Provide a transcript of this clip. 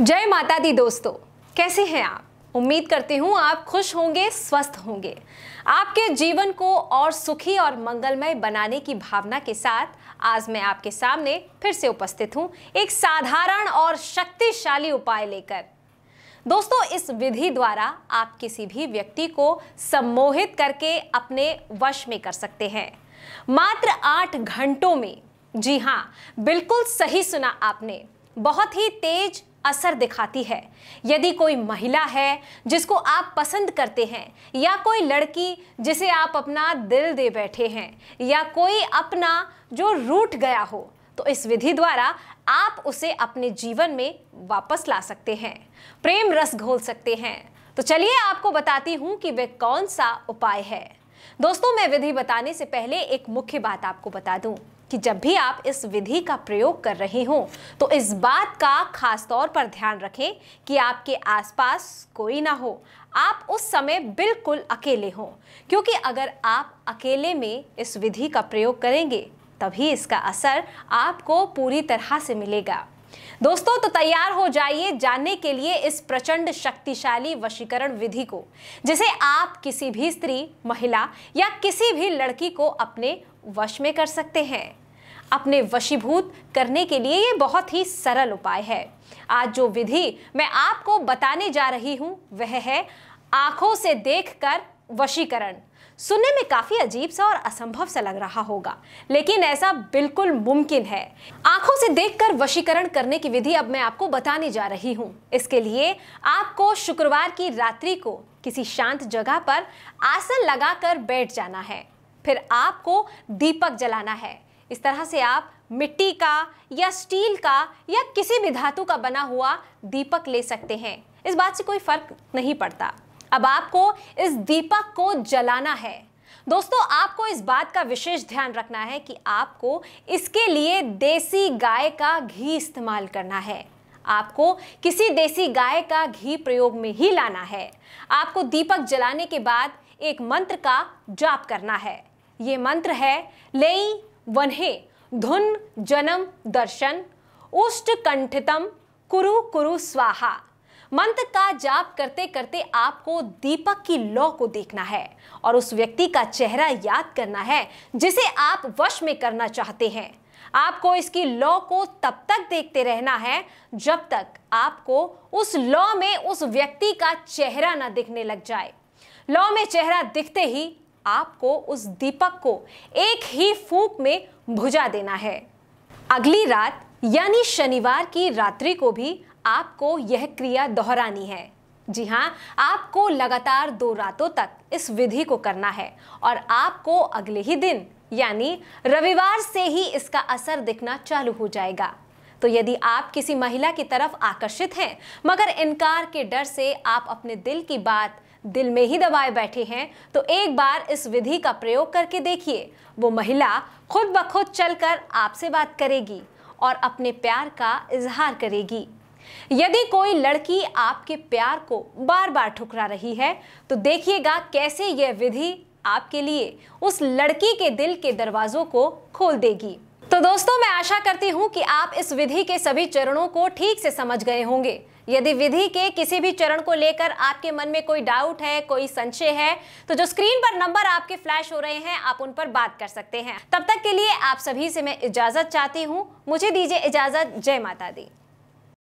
जय माता दी दोस्तों कैसे हैं आप उम्मीद करती हूँ आप खुश होंगे स्वस्थ होंगे आपके जीवन को और सुखी और मंगलमय बनाने की भावना के साथ आज मैं आपके सामने फिर से उपस्थित हूँ एक साधारण और शक्तिशाली उपाय लेकर दोस्तों इस विधि द्वारा आप किसी भी व्यक्ति को सम्मोहित करके अपने वश में कर सकते हैं मात्र आठ घंटों में जी हाँ बिल्कुल सही सुना आपने बहुत ही तेज असर दिखाती है यदि कोई महिला है जिसको आप पसंद करते हैं या कोई लड़की जिसे आप अपना दिल दे बैठे हैं या कोई अपना जो रूठ गया हो तो इस विधि द्वारा आप उसे अपने जीवन में वापस ला सकते हैं प्रेम रस घोल सकते हैं तो चलिए आपको बताती हूँ कि वह कौन सा उपाय है दोस्तों मैं विधि बताने से पहले एक मुख्य बात आपको बता दूं कि जब भी आप इस विधि का प्रयोग कर रहे हो तो इस बात का खास तौर पर ध्यान रखें कि आपके आसपास कोई ना हो आप उस समय बिल्कुल अकेले हो क्योंकि अगर आप अकेले में इस विधि का प्रयोग करेंगे तभी इसका असर आपको पूरी तरह से मिलेगा दोस्तों तो तैयार हो जाइए जानने के लिए इस प्रचंड शक्तिशाली वशीकरण विधि को जिसे आप किसी भी स्त्री महिला या किसी भी लड़की को अपने वश में कर सकते हैं अपने वशीभूत करने के लिए ये बहुत ही सरल उपाय है आज जो विधि मैं आपको बताने जा रही हूँ वह है आँखों से देखकर वशीकरण सुनने में काफ़ी अजीब सा और असंभव सा लग रहा होगा लेकिन ऐसा बिल्कुल मुमकिन है आंखों से देखकर वशीकरण करने की विधि अब मैं आपको बताने जा रही हूँ इसके लिए आपको शुक्रवार की रात्रि को किसी शांत जगह पर आसन लगाकर बैठ जाना है फिर आपको दीपक जलाना है इस तरह से आप मिट्टी का या स्टील का या किसी भी धातु का बना हुआ दीपक ले सकते हैं इस बात से कोई फर्क नहीं पड़ता अब आपको इस दीपक को जलाना है दोस्तों आपको इस बात का विशेष ध्यान रखना है कि आपको इसके लिए देसी गाय का घी इस्तेमाल करना है आपको किसी देसी गाय का घी प्रयोग में ही लाना है आपको दीपक जलाने के बाद एक मंत्र का जाप करना है ये मंत्र है लेई वन्हे धुन जनम दर्शन उष्ट कंठितम कुरु कुरु स्वाहा मंत्र का जाप करते करते आपको दीपक की लौ को देखना है और उस व्यक्ति का चेहरा याद करना है जिसे आप वश में करना चाहते हैं आपको इसकी लौ को तब तक देखते रहना है जब तक आपको उस लौ में उस व्यक्ति का चेहरा ना दिखने लग जाए लौ में चेहरा दिखते ही आपको उस दीपक को एक ही फूक में भुजा देना है अगली रात यानी शनिवार की रात्रि को भी आपको यह क्रिया दोहरानी है जी हाँ आपको लगातार दो रातों तक इस विधि को करना है और आपको अगले ही दिन यानी रविवार से ही इसका असर दिखना चालू हो जाएगा तो यदि आप किसी महिला की तरफ आकर्षित हैं मगर इनकार के डर से आप अपने दिल की बात दिल में ही दबाए बैठे हैं तो एक बार इस विधि का प्रयोग करके देखिए वो महिला खुद ब खुद चलकर आपसे बात करेगी और अपने प्यार का इजहार करेगी यदि कोई लड़की आपके प्यार को बार बार ठुकरा रही है तो देखिएगा कैसे यह विधि आपके लिए उस लड़की के दिल के दरवाज़ों को खोल देगी तो दोस्तों मैं आशा करती हूँ कि आप इस विधि के सभी चरणों को ठीक से समझ गए होंगे यदि विधि के किसी भी चरण को लेकर आपके मन में कोई डाउट है कोई संशय है तो जो स्क्रीन पर नंबर आपके फ्लैश हो रहे हैं आप उन पर बात कर सकते हैं तब तक के लिए आप सभी से मैं इजाजत चाहती हूँ मुझे दीजिए इजाजत जय माता दी